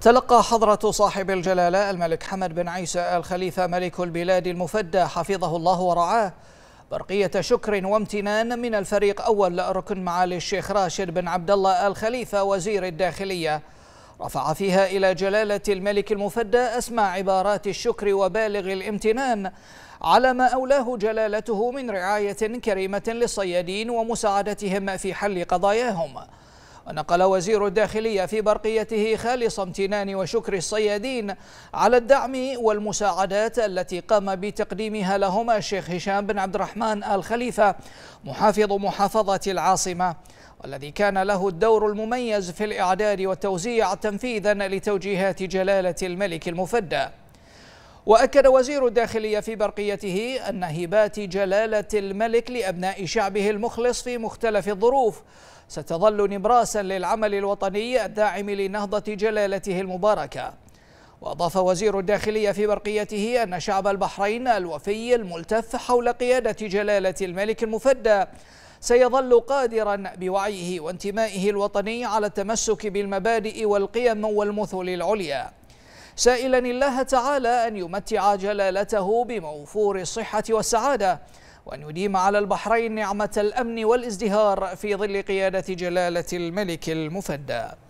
تلقى حضرة صاحب الجلالة الملك حمد بن عيسى الخليفة ملك البلاد المفدى حفظه الله ورعاه برقية شكر وامتنان من الفريق أول ركن معالي الشيخ راشد بن عبد الله الخليفة وزير الداخلية رفع فيها إلى جلالة الملك المفدى أسمى عبارات الشكر وبالغ الامتنان على ما أولاه جلالته من رعاية كريمة للصيادين ومساعدتهم في حل قضاياهم ونقل وزير الداخلية في برقيته خالص امتنان وشكر الصيادين على الدعم والمساعدات التي قام بتقديمها لهما الشيخ هشام بن عبد الرحمن الخليفة محافظ محافظة العاصمة والذي كان له الدور المميز في الإعداد والتوزيع تنفيذا لتوجيهات جلالة الملك المفدى وأكد وزير الداخلية في برقيته أن هبات جلالة الملك لأبناء شعبه المخلص في مختلف الظروف ستظل نبراسا للعمل الوطني الداعم لنهضة جلالته المباركة وأضاف وزير الداخلية في برقيته أن شعب البحرين الوفي الملتف حول قيادة جلالة الملك المفدى سيظل قادرا بوعيه وانتمائه الوطني على التمسك بالمبادئ والقيم والمثل العليا سائلا الله تعالى أن يمتع جلالته بموفور الصحة والسعادة وأن يديم على البحرين نعمة الأمن والازدهار في ظل قيادة جلالة الملك المفدى